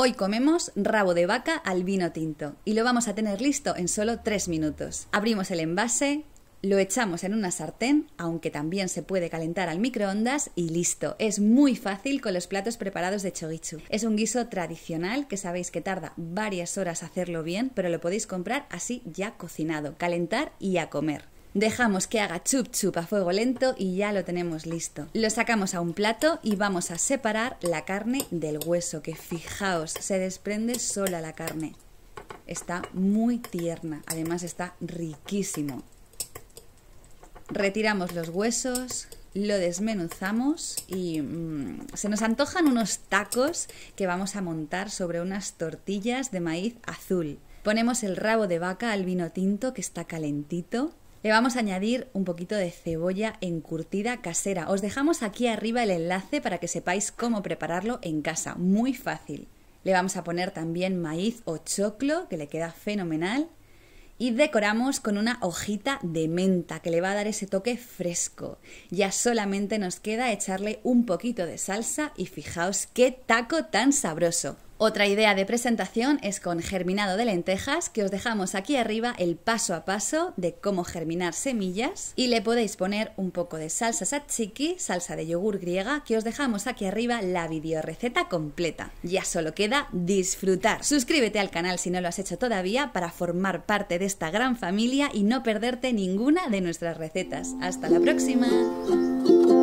Hoy comemos rabo de vaca al vino tinto y lo vamos a tener listo en solo 3 minutos. Abrimos el envase, lo echamos en una sartén, aunque también se puede calentar al microondas y listo. Es muy fácil con los platos preparados de chogichu. Es un guiso tradicional que sabéis que tarda varias horas hacerlo bien, pero lo podéis comprar así ya cocinado, calentar y a comer. Dejamos que haga chup chup a fuego lento y ya lo tenemos listo. Lo sacamos a un plato y vamos a separar la carne del hueso, que fijaos, se desprende sola la carne. Está muy tierna, además está riquísimo. Retiramos los huesos, lo desmenuzamos y mm, se nos antojan unos tacos que vamos a montar sobre unas tortillas de maíz azul. Ponemos el rabo de vaca al vino tinto que está calentito le vamos a añadir un poquito de cebolla encurtida casera. Os dejamos aquí arriba el enlace para que sepáis cómo prepararlo en casa. Muy fácil. Le vamos a poner también maíz o choclo, que le queda fenomenal. Y decoramos con una hojita de menta que le va a dar ese toque fresco. Ya solamente nos queda echarle un poquito de salsa y fijaos qué taco tan sabroso. Otra idea de presentación es con germinado de lentejas, que os dejamos aquí arriba el paso a paso de cómo germinar semillas y le podéis poner un poco de salsa satsiki, salsa de yogur griega, que os dejamos aquí arriba la videoreceta completa. Ya solo queda disfrutar. Suscríbete al canal si no lo has hecho todavía para formar parte de esta gran familia y no perderte ninguna de nuestras recetas. Hasta la próxima.